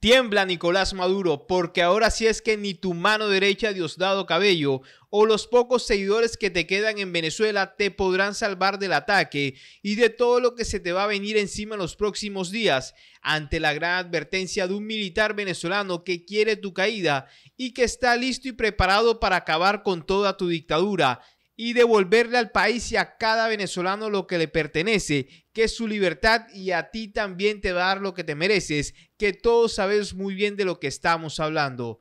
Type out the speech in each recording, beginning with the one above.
Tiembla Nicolás Maduro, porque ahora sí es que ni tu mano derecha, Diosdado Cabello, o los pocos seguidores que te quedan en Venezuela te podrán salvar del ataque y de todo lo que se te va a venir encima en los próximos días, ante la gran advertencia de un militar venezolano que quiere tu caída y que está listo y preparado para acabar con toda tu dictadura y devolverle al país y a cada venezolano lo que le pertenece, que es su libertad y a ti también te va a dar lo que te mereces, que todos sabemos muy bien de lo que estamos hablando.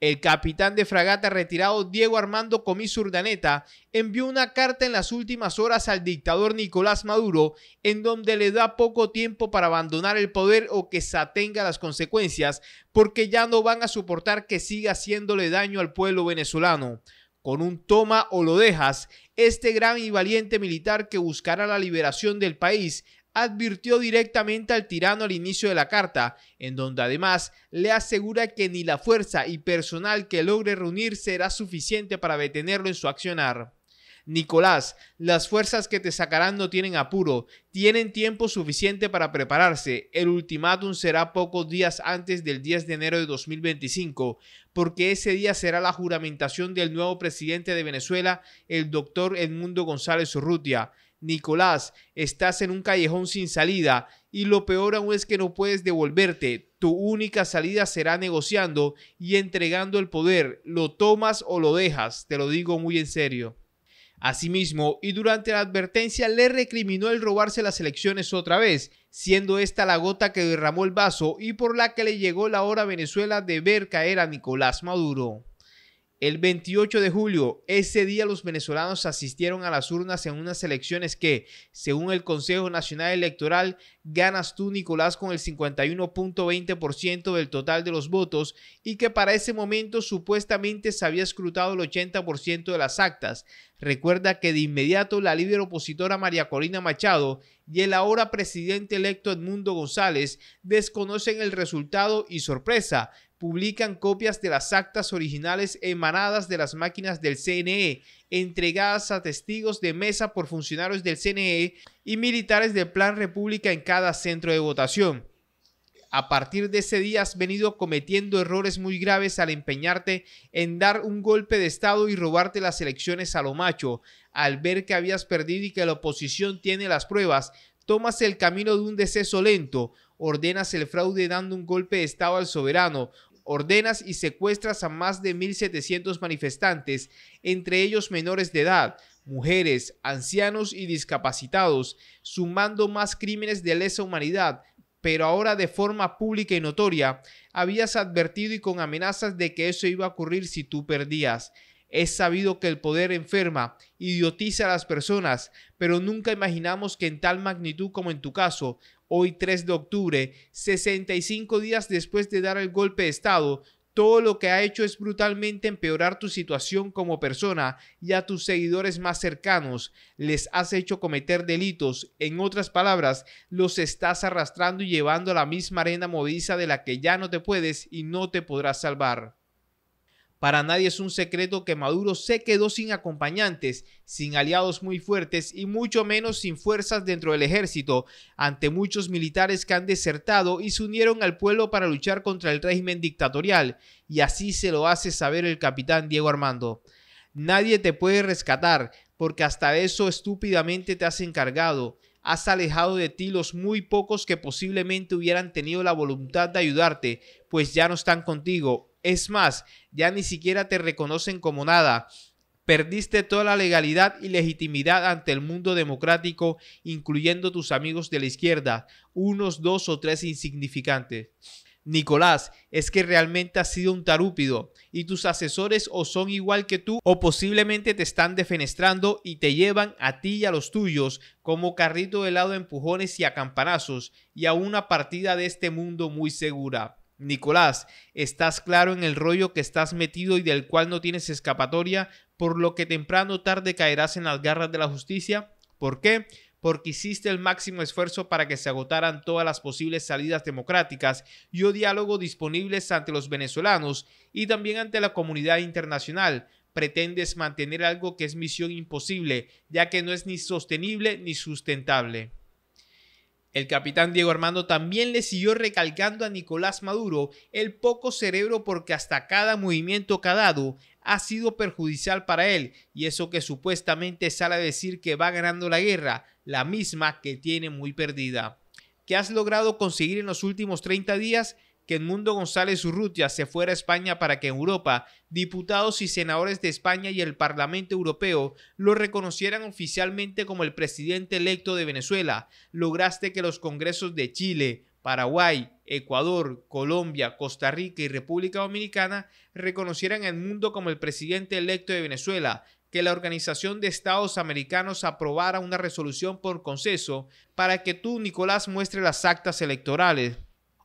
El capitán de fragata retirado Diego Armando Comis Urdaneta envió una carta en las últimas horas al dictador Nicolás Maduro en donde le da poco tiempo para abandonar el poder o que se atenga a las consecuencias porque ya no van a soportar que siga haciéndole daño al pueblo venezolano. Con un toma o lo dejas, este gran y valiente militar que buscará la liberación del país advirtió directamente al tirano al inicio de la carta, en donde además le asegura que ni la fuerza y personal que logre reunir será suficiente para detenerlo en su accionar. Nicolás, las fuerzas que te sacarán no tienen apuro, tienen tiempo suficiente para prepararse. El ultimátum será pocos días antes del 10 de enero de 2025, porque ese día será la juramentación del nuevo presidente de Venezuela, el doctor Edmundo González Urrutia. Nicolás, estás en un callejón sin salida y lo peor aún es que no puedes devolverte. Tu única salida será negociando y entregando el poder. Lo tomas o lo dejas, te lo digo muy en serio. Asimismo, y durante la advertencia le recriminó el robarse las elecciones otra vez, siendo esta la gota que derramó el vaso y por la que le llegó la hora a Venezuela de ver caer a Nicolás Maduro. El 28 de julio, ese día los venezolanos asistieron a las urnas en unas elecciones que, según el Consejo Nacional Electoral, ganas tú, Nicolás, con el 51.20% del total de los votos y que para ese momento supuestamente se había escrutado el 80% de las actas. Recuerda que de inmediato la líder opositora María Corina Machado y el ahora presidente electo Edmundo González desconocen el resultado y sorpresa, publican copias de las actas originales emanadas de las máquinas del CNE, entregadas a testigos de mesa por funcionarios del CNE y militares del Plan República en cada centro de votación. A partir de ese día has venido cometiendo errores muy graves al empeñarte en dar un golpe de Estado y robarte las elecciones a lo macho. Al ver que habías perdido y que la oposición tiene las pruebas, tomas el camino de un deceso lento, ordenas el fraude dando un golpe de Estado al soberano, ordenas y secuestras a más de 1.700 manifestantes, entre ellos menores de edad, mujeres, ancianos y discapacitados, sumando más crímenes de lesa humanidad, pero ahora de forma pública y notoria, habías advertido y con amenazas de que eso iba a ocurrir si tú perdías. Es sabido que el poder enferma, idiotiza a las personas, pero nunca imaginamos que en tal magnitud como en tu caso, hoy 3 de octubre, 65 días después de dar el golpe de Estado, todo lo que ha hecho es brutalmente empeorar tu situación como persona y a tus seguidores más cercanos. Les has hecho cometer delitos. En otras palabras, los estás arrastrando y llevando a la misma arena movediza de la que ya no te puedes y no te podrás salvar. Para nadie es un secreto que Maduro se quedó sin acompañantes, sin aliados muy fuertes y mucho menos sin fuerzas dentro del ejército, ante muchos militares que han desertado y se unieron al pueblo para luchar contra el régimen dictatorial, y así se lo hace saber el capitán Diego Armando. Nadie te puede rescatar, porque hasta eso estúpidamente te has encargado. Has alejado de ti los muy pocos que posiblemente hubieran tenido la voluntad de ayudarte, pues ya no están contigo es más, ya ni siquiera te reconocen como nada. Perdiste toda la legalidad y legitimidad ante el mundo democrático, incluyendo tus amigos de la izquierda, unos dos o tres insignificantes. Nicolás, es que realmente has sido un tarúpido y tus asesores o son igual que tú o posiblemente te están defenestrando y te llevan a ti y a los tuyos como carrito de helado empujones y a campanazos y a una partida de este mundo muy segura. Nicolás, estás claro en el rollo que estás metido y del cual no tienes escapatoria, por lo que temprano o tarde caerás en las garras de la justicia. ¿Por qué? Porque hiciste el máximo esfuerzo para que se agotaran todas las posibles salidas democráticas y diálogo disponibles ante los venezolanos y también ante la comunidad internacional. Pretendes mantener algo que es misión imposible, ya que no es ni sostenible ni sustentable. El capitán Diego Armando también le siguió recalcando a Nicolás Maduro el poco cerebro porque hasta cada movimiento que ha dado ha sido perjudicial para él y eso que supuestamente sale a decir que va ganando la guerra, la misma que tiene muy perdida. ¿Qué has logrado conseguir en los últimos 30 días? que Edmundo González Urrutia se fuera a España para que en Europa diputados y senadores de España y el Parlamento Europeo lo reconocieran oficialmente como el presidente electo de Venezuela. Lograste que los congresos de Chile, Paraguay, Ecuador, Colombia, Costa Rica y República Dominicana reconocieran a mundo como el presidente electo de Venezuela, que la Organización de Estados Americanos aprobara una resolución por consenso para que tú, Nicolás, muestre las actas electorales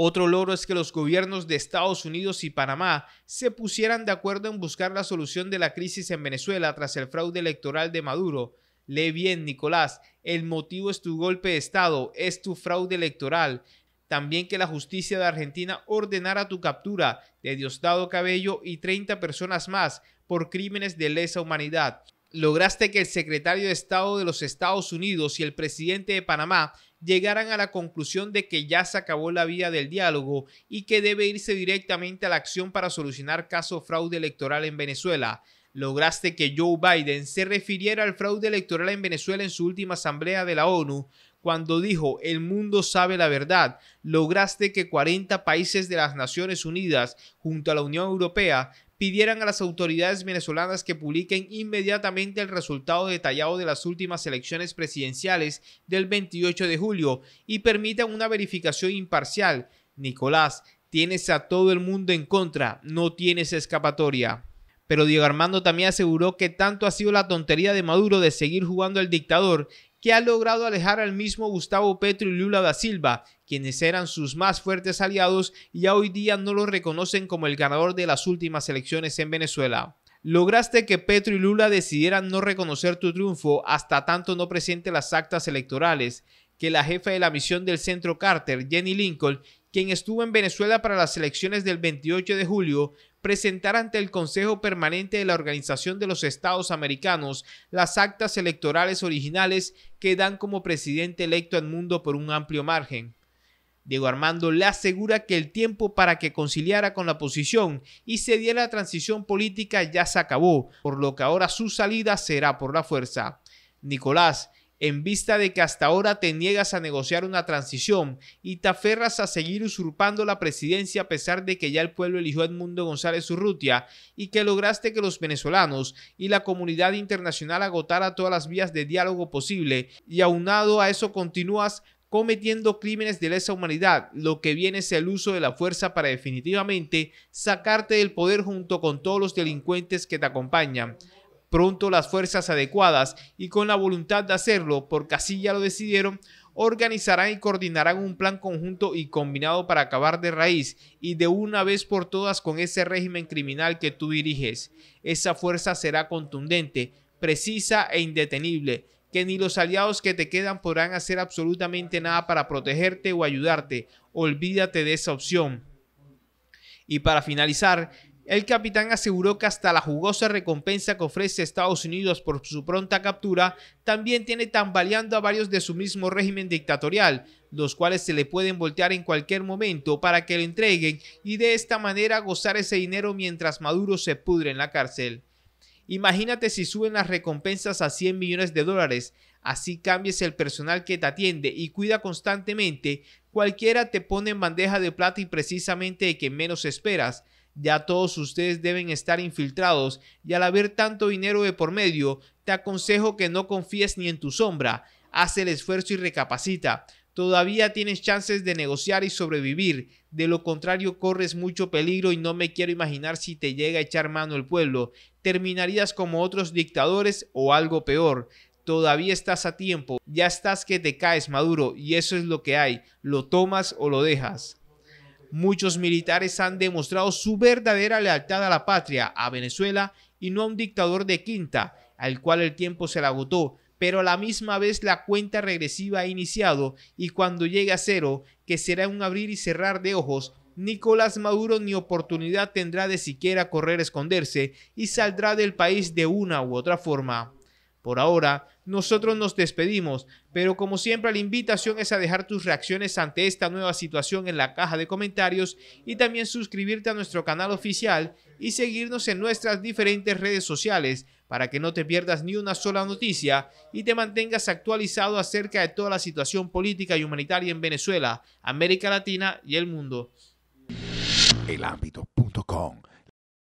otro logro es que los gobiernos de Estados Unidos y Panamá se pusieran de acuerdo en buscar la solución de la crisis en Venezuela tras el fraude electoral de Maduro. Lee bien, Nicolás, el motivo es tu golpe de Estado, es tu fraude electoral. También que la justicia de Argentina ordenara tu captura de Diosdado Cabello y 30 personas más por crímenes de lesa humanidad lograste que el secretario de Estado de los Estados Unidos y el presidente de Panamá llegaran a la conclusión de que ya se acabó la vía del diálogo y que debe irse directamente a la acción para solucionar caso fraude electoral en Venezuela. Lograste que Joe Biden se refiriera al fraude electoral en Venezuela en su última asamblea de la ONU, cuando dijo el mundo sabe la verdad, lograste que 40 países de las Naciones Unidas junto a la Unión Europea pidieran a las autoridades venezolanas que publiquen inmediatamente el resultado detallado de las últimas elecciones presidenciales del 28 de julio y permitan una verificación imparcial. Nicolás, tienes a todo el mundo en contra, no tienes escapatoria pero Diego Armando también aseguró que tanto ha sido la tontería de Maduro de seguir jugando al dictador que ha logrado alejar al mismo Gustavo Petro y Lula da Silva, quienes eran sus más fuertes aliados y a hoy día no lo reconocen como el ganador de las últimas elecciones en Venezuela. Lograste que Petro y Lula decidieran no reconocer tu triunfo hasta tanto no presente las actas electorales, que la jefa de la misión del centro Carter, Jenny Lincoln, quien estuvo en Venezuela para las elecciones del 28 de julio, presentar ante el Consejo Permanente de la Organización de los Estados Americanos las actas electorales originales que dan como presidente electo al Mundo por un amplio margen. Diego Armando le asegura que el tiempo para que conciliara con la oposición y se diera la transición política ya se acabó, por lo que ahora su salida será por la fuerza. Nicolás en vista de que hasta ahora te niegas a negociar una transición y te aferras a seguir usurpando la presidencia a pesar de que ya el pueblo eligió a Edmundo González Urrutia y que lograste que los venezolanos y la comunidad internacional agotara todas las vías de diálogo posible y aunado a eso continúas cometiendo crímenes de lesa humanidad, lo que viene es el uso de la fuerza para definitivamente sacarte del poder junto con todos los delincuentes que te acompañan. Pronto las fuerzas adecuadas y con la voluntad de hacerlo, porque así ya lo decidieron, organizarán y coordinarán un plan conjunto y combinado para acabar de raíz y de una vez por todas con ese régimen criminal que tú diriges. Esa fuerza será contundente, precisa e indetenible, que ni los aliados que te quedan podrán hacer absolutamente nada para protegerte o ayudarte. Olvídate de esa opción. Y para finalizar, el capitán aseguró que hasta la jugosa recompensa que ofrece Estados Unidos por su pronta captura también tiene tambaleando a varios de su mismo régimen dictatorial, los cuales se le pueden voltear en cualquier momento para que lo entreguen y de esta manera gozar ese dinero mientras Maduro se pudre en la cárcel. Imagínate si suben las recompensas a 100 millones de dólares, así cambies el personal que te atiende y cuida constantemente, cualquiera te pone en bandeja de plata y precisamente de que menos esperas. Ya todos ustedes deben estar infiltrados y al haber tanto dinero de por medio, te aconsejo que no confíes ni en tu sombra. Haz el esfuerzo y recapacita. Todavía tienes chances de negociar y sobrevivir. De lo contrario, corres mucho peligro y no me quiero imaginar si te llega a echar mano el pueblo. Terminarías como otros dictadores o algo peor. Todavía estás a tiempo. Ya estás que te caes maduro y eso es lo que hay. Lo tomas o lo dejas. Muchos militares han demostrado su verdadera lealtad a la patria, a Venezuela y no a un dictador de quinta, al cual el tiempo se la agotó, pero a la misma vez la cuenta regresiva ha iniciado y cuando llegue a cero, que será un abrir y cerrar de ojos, Nicolás Maduro ni oportunidad tendrá de siquiera correr a esconderse y saldrá del país de una u otra forma. Por ahora, nosotros nos despedimos, pero como siempre la invitación es a dejar tus reacciones ante esta nueva situación en la caja de comentarios y también suscribirte a nuestro canal oficial y seguirnos en nuestras diferentes redes sociales para que no te pierdas ni una sola noticia y te mantengas actualizado acerca de toda la situación política y humanitaria en Venezuela, América Latina y el mundo.